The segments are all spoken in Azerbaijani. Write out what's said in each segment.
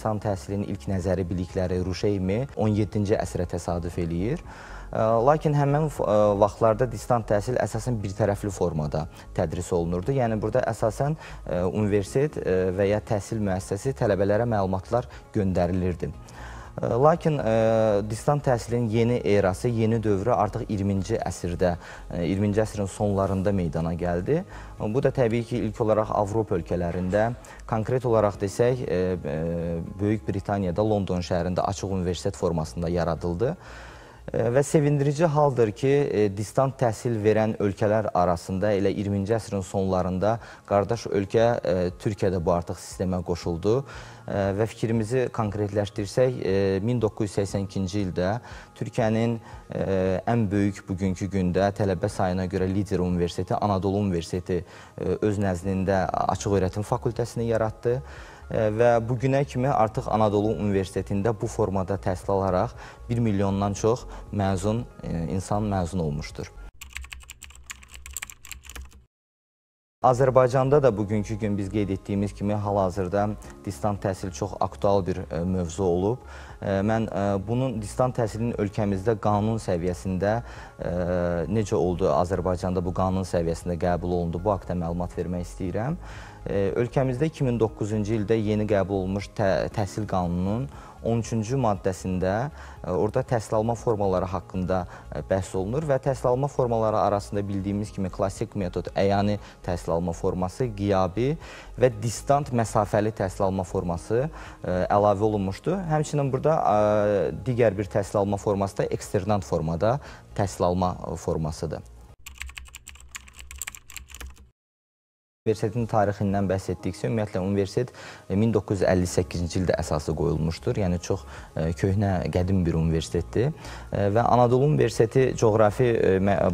İnsan təhsilinin ilk nəzəri bilikləri Ruşeymi 17-ci əsrə təsadüf eləyir. Lakin həmin vaxtlarda distant təhsil əsasən birtərəfli formada tədris olunurdu. Yəni burada əsasən universitet və ya təhsil müəssisəsi tələbələrə məlumatlar göndərilirdi. Lakin e, distant təhsilin yeni erası, yeni dövrü artıq 20-ci əsrdə, 20-ci e, əsrin sonlarında meydana gəldi. Bu da təbii ki, ilk olaraq Avropa ölkələrində, konkret olaraq desək, e, Böyük Britaniyada, London şəhərində açıq universitet formasında yaradıldı. Və sevindirici haldır ki, e, distant təhsil verən ölkələr arasında elə 20-ci əsrin sonlarında qardaş ölkə e, Türkiyədə bu artıq sistemə qoşuldu e, və fikrimizi konkretləşdirsək, 1982-ci ildə Türkiyənin ən böyük bugünkü gündə tələbə sayına görə lider universiteti Anadolu Universiteti öz nəzdində açıq öyrətim fakültəsini yaratdı və bu günə kimi artıq Anadolu Universitetində bu formada təhsil alaraq 1 milyondan çox məzun e, insan məzun olmuşdur. Azərbaycanda da bugünkü gün biz qeyd etdiyimiz kimi hal-hazırda distant təhsil çox aktual bir e, mövzu olub. E, mən bunun distant təhsilin ölkəmizdə qanun səviyyəsində necə oldu Azərbaycanda bu qanun səviyyəsində qəbul olundu bu haqda məlumat vermək istəyirəm. Ölkəmizdə 2009-cu ildə yeni qəbul olunmuş tə təhsil qanununun 13-cü maddəsində e, orada təhsil alma formaları haqqında e, bəhs olunur və təhsil alma formaları arasında bildiyimiz kimi klassik metod əyani təhsil alma forması, qiyabi və distant məsafəli təhsil alma forması e, əlavə olunmuşdu. Həmçinin burada digər bir təhsil alma forması da eksternant formada təhsil alma formasıdır. Universitetin tarixindən bəhs etdiksə, ümumiyyətlə, universitet 1958-ci e, ildə əsası qoyulmuşdur. Yəni, çox e, köhnə, qədim bir universitetdir. E, və Anadolu Universiteti coğrafi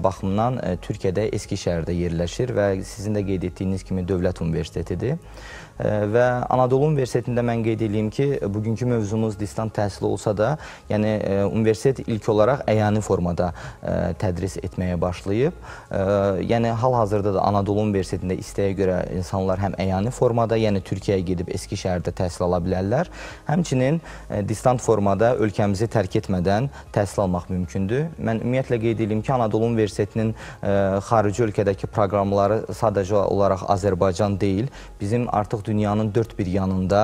baxımdan Türkiyədə, Eskişəhərdə yerləşir və sizin də qeyd etdiyiniz kimi dövlət universitetidir. Və Anadolu Universitetində mən qeyd edeyim ki, bugünkü mövzumuz distant təhsil olsa da, yəni e, universitet ilk olaraq əyani formada e, tədris etməyə başlayıb. E, yəni hal-hazırda da Anadolu Universitetində istəyə görə insanlar həm əyani formada, yəni Türkiyəyə gedib Eskişəhərdə təhsil ala bilərlər, həmçinin distant formada ölkəmizi tərk etmədən təhsil almaq mümkündür. Mən ümumiyyətlə qeyd edim ki, Anadolu Universitetinin xarici ölkədəki proqramları sadəcə olaraq Azərbaycan deyil, bizim artıq dünyanın dörd bir yanında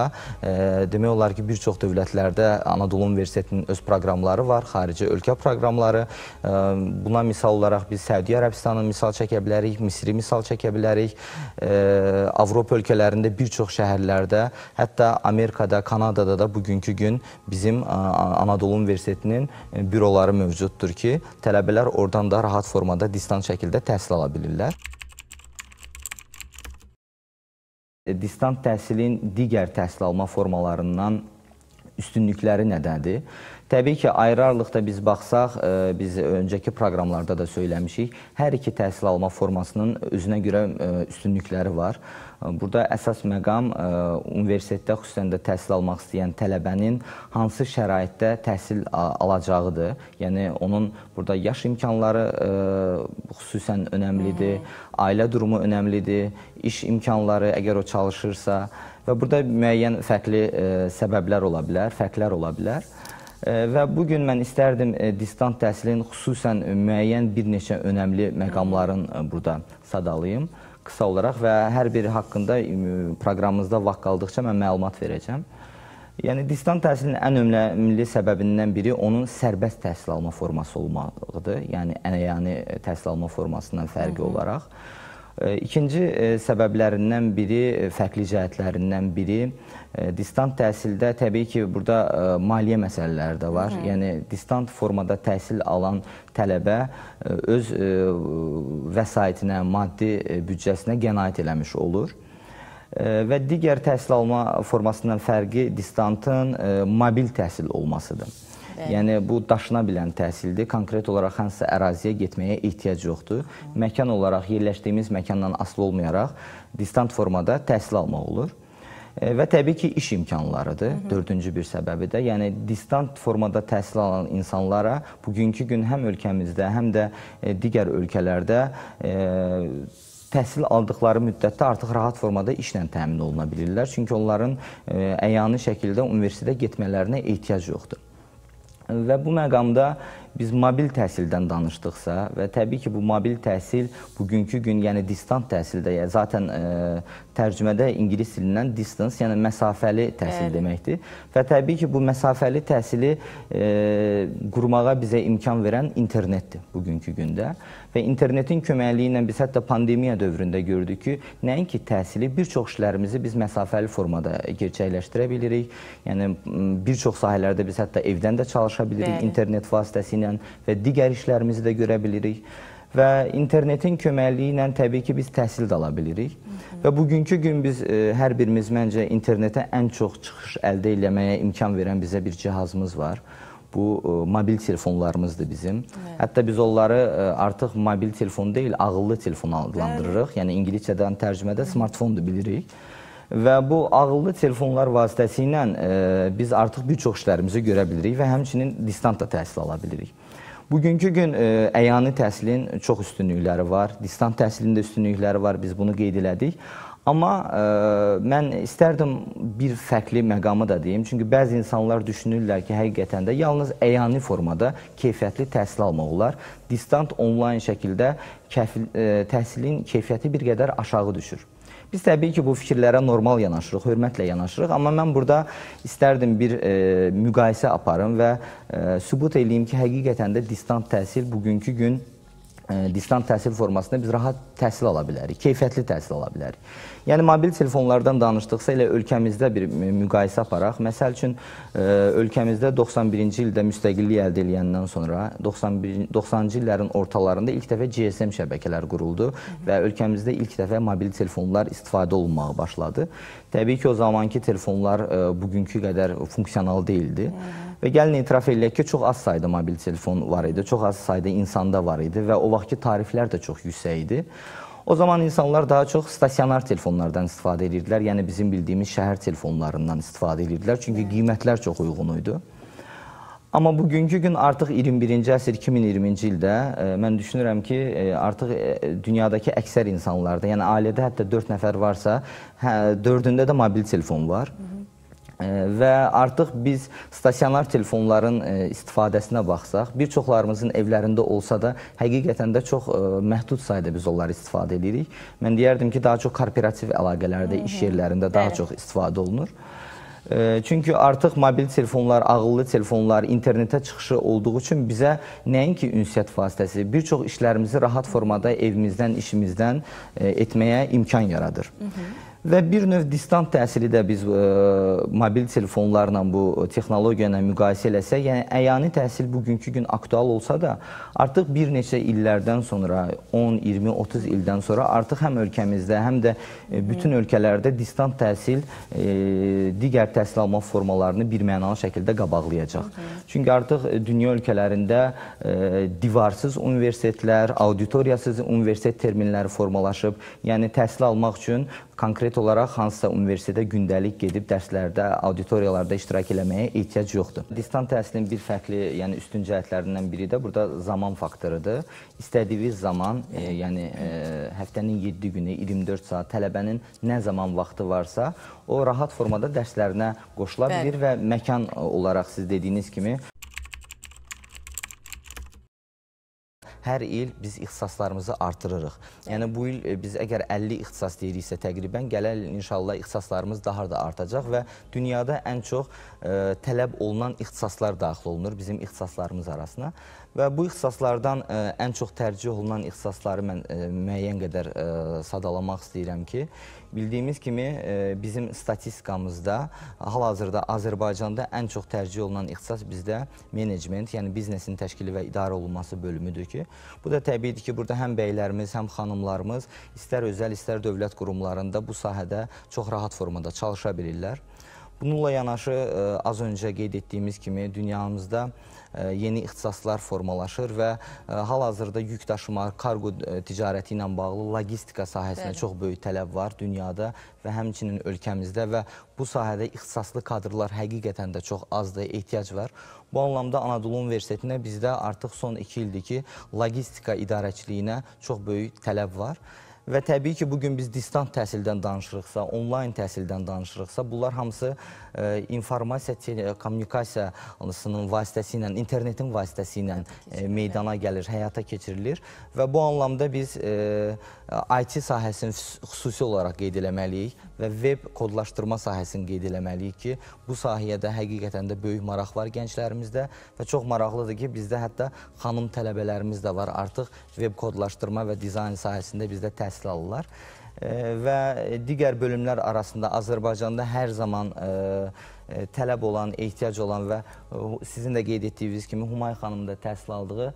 demək olar ki, bir çox dövlətlərdə Anadolu Universitetinin öz proqramları var, xarici ölkə proqramları. Buna misal olaraq biz Səudiyyə Ərəbistanı misal çəkə bilərik, Misri misal çəkə bilərik. Avropa ölkələrində bir çox şəhərlərdə, hətta Amerikada, Kanadada da bugünkü gün bizim Anadolu Universitetinin büroları mövcuddur ki, tələbələr oradan da rahat formada distan şəkildə təhsil ala bilirlər. E, distant təhsilin digər təhsil alma formalarından üstünlükləri nədədir? Təbii ki, ayrı-ayrılıqda biz baxsaq, e, biz öncəki proqramlarda da söyləmişik, hər iki təhsil alma formasının özünə görə e, üstünlükləri var. E, burada əsas məqam universitetdə xüsusən də təhsil almaq istəyən tələbənin hansı şəraitdə təhsil alacağıdır. Yəni, onun burada yaş imkanları xüsusən önəmlidir, hə. ailə durumu önəmlidir, iş imkanları əgər o çalışırsa və burada müəyyən fərqli səbəblər ola bilər, fərqlər ola bilər. Və bu gün mən istərdim e, distant təhsilin xüsusən müəyyən bir neçə önəmli məqamların e, burada sadalayım qısa olaraq və hər biri haqqında e, proqramımızda vaxt qaldıqca mən məlumat verəcəm. Yəni distant təhsilin ən önəmli səbəbindən biri onun sərbəst təhsil alma forması olmaqdır. Yəni ənəyani təhsil alma formasından fərqli Hı -hı. olaraq. E, ikinci e, səbəblərindən biri, e, fərqli cəhətlərindən biri distant təhsildə təbii ki, burada maliyyə məsələləri də var. Hı. Hə. Yəni distant formada təhsil alan tələbə öz vəsaitinə, maddi büdcəsinə qənaət eləmiş olur və digər təhsil alma formasından fərqi distantın mobil təhsil olmasıdır. Yəni bu daşına bilən təhsildir. Konkret olaraq hansısa əraziyə getməyə ehtiyac yoxdur. Məkan olaraq yerləşdiyimiz məkandan asılı olmayaraq distant formada təhsil almaq olur e, və təbii ki, iş imkanlarıdır. Hı -hı. Dördüncü bir səbəbi də, yəni distant formada təhsil alan insanlara bugünkü gün həm ölkəmizdə, həm də e, digər ölkələrdə e, təhsil aldıqları müddətdə artıq rahat formada işlə təmin oluna bilirlər. Çünki onların ə, e, əyani şəkildə universitetə getmələrinə ehtiyac yoxdur və bu məqamda biz mobil təhsildən danışdıqsa və təbii ki, bu mobil təhsil bugünkü gün, yəni distant təhsildə, yəni zaten ə, e, Tərcümədə ingilis dilindən distance, yəni məsafəli təhsil Bəli. deməkdir. Və təbii ki, bu məsafəli təhsili e, qurmağa bizə imkan verən internetdir bugünkü gündə. Və internetin köməkliyi ilə biz hətta pandemiya dövründə gördük ki, nəinki təhsili, bir çox işlərimizi biz məsafəli formada gerçəkləşdirə bilirik. Yəni, bir çox sahələrdə biz hətta evdən də çalışa bilirik, Bəli. internet vasitəsilə və digər işlərimizi də görə bilirik və internetin köməkliyi ilə təbii ki, biz təhsil də ala bilirik. Hı -hı. Və bugünkü gün biz e, hər birimiz məncə internetə ən çox çıxış əldə eləməyə imkan verən bizə bir cihazımız var. Bu e, mobil telefonlarımızdır bizim. Evet. Hətta biz onları e, artıq mobil telefon deyil, ağıllı telefon adlandırırıq. Evet. Yəni ingiliscədən tərcümədə smartfondur bilirik. Və bu ağıllı telefonlar vasitəsilə e, biz artıq bir çox işlərimizi görə bilirik və həmçinin distant da təhsil ala bilirik. Bugünkü gün e, əyani təhsilin çox üstünlükləri var. Distant təhsilin də üstünlükləri var. Biz bunu qeyd elədik. Amma ə, e, mən istərdim bir fərqli məqamı da deyim. Çünki bəzi insanlar düşünürlər ki, həqiqətən də yalnız əyani formada keyfiyyətli təhsil almaq olar. Distant onlayn şəkildə kəfil, ə, e, təhsilin keyfiyyəti bir qədər aşağı düşür. Biz təbii ki, bu fikirlərə normal yanaşırıq, hörmətlə yanaşırıq, amma mən burada istərdim bir e, müqayisə aparım və e, sübut eləyim ki, həqiqətən də distant təhsil bugünkü gün e, distant təhsil formasında biz rahat təhsil ala bilərik, keyfiyyətli təhsil ala bilərik. Yəni mobil telefonlardan danışdıqsa elə ölkəmizdə bir müqayisə aparaq. Məsəl üçün e, ölkəmizdə 91-ci ildə müstəqillik əldə edəndən sonra 91 90-cı illərin ortalarında ilk dəfə GSM şəbəkələr quruldu və ölkəmizdə ilk dəfə mobil telefonlar istifadə olunmağa başladı. Təbii ki, o zamanki telefonlar e, bugünkü qədər funksional deyildi. Və gəlin etiraf eləyək ki, çox az sayda mobil telefon var idi, çox az sayda insanda var idi və o vaxtki tariflər də çox yüksək idi. O zaman insanlar daha çox stasionar telefonlardan istifadə edirdilər. Yəni bizim bildiyimiz şəhər telefonlarından istifadə edirdilər. Çünki qiymətlər çox uyğun idi. Amma bugünkü gün artıq 21-ci əsr 2020-ci ildə e, mən düşünürəm ki, e, artıq e, dünyadakı əksər insanlarda, yəni ailədə hətta 4 nəfər varsa, hə, 4-ündə də mobil telefon var. Hı -hı. Və artıq biz stasionar telefonların istifadəsinə baxsaq, bir çoxlarımızın evlərində olsa da, həqiqətən də çox məhdud sayda biz onları istifadə edirik. Mən deyərdim ki, daha çox korporativ əlaqələrdə, iş yerlərində daha çox istifadə olunur. Çünki artıq mobil telefonlar, ağıllı telefonlar, internetə çıxışı olduğu üçün bizə nəinki ünsiyyət vasitəsi, bir çox işlərimizi rahat formada evimizdən, işimizdən etməyə imkan yaradır. Hı -hı. Və bir növ distant təsiri də biz ə, e, mobil telefonlarla bu texnologiya ilə müqayisə eləsək, yəni əyani təhsil bugünkü gün aktual olsa da, artıq bir neçə illərdən sonra, 10, 20, 30 ildən sonra artıq həm ölkəmizdə, həm də e, bütün ölkələrdə distant təhsil ə, e, digər təhsil alma formalarını bir mənalı şəkildə qabaqlayacaq. Hı -hı. Çünki artıq dünya ölkələrində ə, divarsız universitetlər, auditoriyasız universitet terminləri formalaşıb, yəni təhsil almaq üçün konkret olaraq hansısa universitetə gündəlik gedib dərslərdə, auditoriyalarda iştirak eləməyə ehtiyac yoxdur. Distant təhsilin bir fərqli, yəni üstün cəhətlərindən biri də burada zaman faktorudur. İstədiyiniz zaman, e, yəni e, həftənin 7 günü, 24 saat tələbənin nə zaman vaxtı varsa, o rahat formada dərslərinə qoşula bilir və məkan olaraq siz dediyiniz kimi hər il biz ixtisaslarımızı artırırıq. Yəni bu il e, biz əgər 50 ixtisas deyiriksə təqribən gələn il inşallah ixtisaslarımız daha da artacaq və dünyada ən çox ə, e, tələb olunan ixtisaslar daxil olunur bizim ixtisaslarımız arasına. Və bu ixtisaslardan ə, e, ən çox tərcih olunan ixtisasları mən ə, müəyyən qədər ə, sadalamaq istəyirəm ki, Bildiyimiz kimi e, bizim statistikamızda hal-hazırda Azərbaycanda ən çox tərcih olunan ixtisas bizdə menecment, yəni biznesin təşkili və idarə olunması bölümüdür ki, bu da təbiidir ki, burada həm bəylərimiz, həm xanımlarımız istər özəl, istər dövlət qurumlarında bu sahədə çox rahat formada çalışa bilirlər. Bununla yanaşı e, az öncə qeyd etdiyimiz kimi dünyamızda E, yeni ixtisaslar formalaşır və e, hal-hazırda yük daşıma, kargo e, ticarəti ilə bağlı logistika sahəsinə Bəli. çox böyük tələb var dünyada və həmçinin ölkəmizdə və bu sahədə ixtisaslı kadrlar həqiqətən də çox azdır, ehtiyac var. Bu anlamda Anadolu Universitetinə bizdə artıq son iki ildir ki, logistika idarəçiliyinə çox böyük tələb var. Və təbii ki, bugün biz distant təhsildən danışırıqsa, onlayn təhsildən danışırıqsa, bunlar hamısı e, informasiya, e, kommunikasiyasının vasitəsi ilə, internetin vasitəsi ilə e, meydana gəlir, həyata keçirilir və bu anlamda biz e, IT sahəsini xüsusi olaraq qeyd eləməliyik və web kodlaşdırma sahəsini qeyd eləməliyik ki, bu sahiyədə həqiqətən də böyük maraq var gənclərimizdə və çox maraqlıdır ki, bizdə hətta xanım tələbələrimiz də var artıq web kodlaşdırma və dizayn sahəsində bizdə təhsil təhsil alırlar və digər bölümlər arasında Azərbaycanda hər zaman e, tələb olan, ehtiyac olan və e, sizin də qeyd etdiyiniz kimi Humay xanım da təhsil aldığı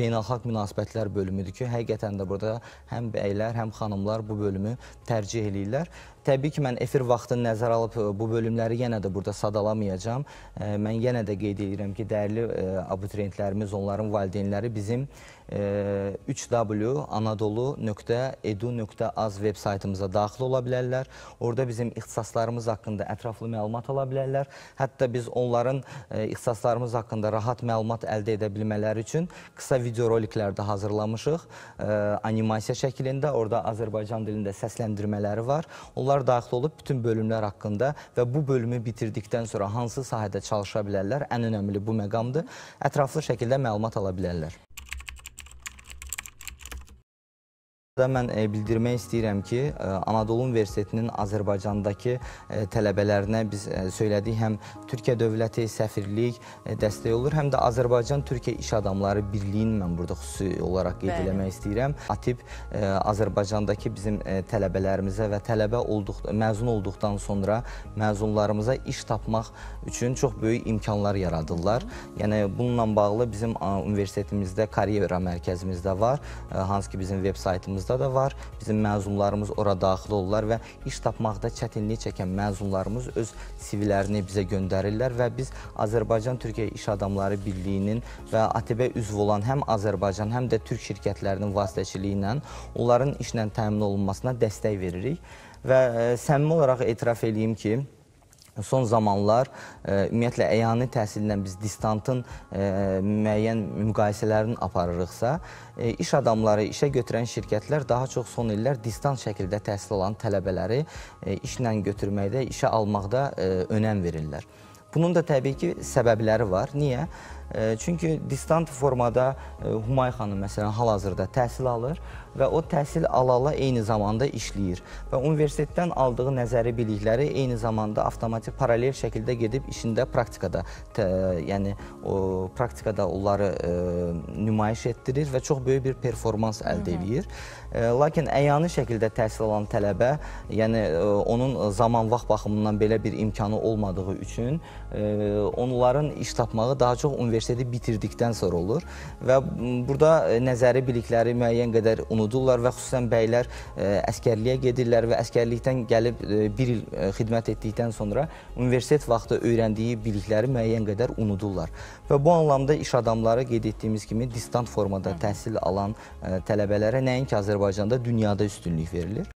beynəlxalq münasibətlər bölümüdür ki, həqiqətən də burada həm bəylər, həm xanımlar bu bölümü tərcih eləyirlər. Təbii ki, mən efir vaxtını nəzərə alıb e, bu bölümləri yenə də burada sadalamayacağam. E, mən yenə də qeyd edirəm ki, dəyərli e, abituriyentlərimiz, onların valideynləri bizim 3w.anadolu.edu.az veb saytımıza daxil ola bilərlər. Orada bizim ixtisaslarımız haqqında ətraflı məlumat ala bilərlər. Hətta biz onların ixtisaslarımız haqqında rahat məlumat əldə edə bilmələri üçün qısa videoroliklər də hazırlamışıq. Animasiya şəklində, orada Azərbaycan dilində səsləndirmələri var. Onlar Onlar daxil olub bütün bölümlər haqqında və bu bölümü bitirdikdən sonra hansı sahədə çalışa bilərlər, ən önəmli bu məqamdır, ətraflı şəkildə məlumat ala bilərlər. Da mən e, bildirmək istəyirəm ki, e, Anadolu Universitetinin Azərbaycandakı e, tələbələrinə biz söylədik, həm Türkiyə dövləti səfirlik dəstək olur, həm də Azərbaycan-Türkiyə iş adamları birliyini mən burada xüsusi olaraq qeyd eləmək istəyirəm. ATİB Azərbaycandakı bizim tələbələrimizə və tələbə olduq, məzun olduqdan sonra məzunlarımıza iş tapmaq üçün çox böyük imkanlar yaradırlar. Yəni, bununla bağlı bizim universitetimizdə karyera mərkəzimiz də var, hansı ki, bizim veb saytımızda Respublikamızda da var. Bizim məzunlarımız ora daxil olurlar və iş tapmaqda çətinlik çəkən məzunlarımız öz CV-lərini bizə göndərirlər və biz Azərbaycan-Türkiyə İş Adamları Birliyinin və ATB üzv olan həm Azərbaycan, həm də Türk şirkətlərinin vasitəçiliyi ilə onların işlə təmin olunmasına dəstək veririk və e, səmimi olaraq etiraf edeyim ki, son zamanlar ə, e, ümumiyyətlə əyani təhsillə biz distantın ə, e, müəyyən müqayisələrini aparırıqsa, ə, e, iş adamları, işə götürən şirkətlər daha çox son illər distant şəkildə təhsil alan tələbələri ə, işlə götürməkdə, işə almaqda ə, önəm verirlər. Bunun da təbii ki, səbəbləri var. Niyə? Çünki distant formada e, Humay xanım məsələn hal-hazırda təhsil alır və o təhsil alala eyni zamanda işləyir və universitetdən aldığı nəzəri bilikləri eyni zamanda avtomatik paralel şəkildə gedib işində praktikada, tə, yəni o praktikada onları ə, e, nümayiş etdirir və çox böyük bir performans əldə eləyir. E, lakin əyani şəkildə təhsil alan tələbə, yəni ə, onun zaman-vaxt baxımından belə bir imkanı olmadığı üçün ə, onların iş tapmağı daha çox universitetdə universiteti bitirdikdən sonra olur və burada nəzəri bilikləri müəyyən qədər unudurlar və xüsusən bəylər əskərliyə gedirlər və əskərlikdən gəlib bir il xidmət etdikdən sonra universitet vaxtı öyrəndiyi bilikləri müəyyən qədər unudurlar. Və bu anlamda iş adamları qeyd etdiyimiz kimi distant formada təhsil alan tələbələrə nəinki Azərbaycanda, dünyada üstünlük verilir.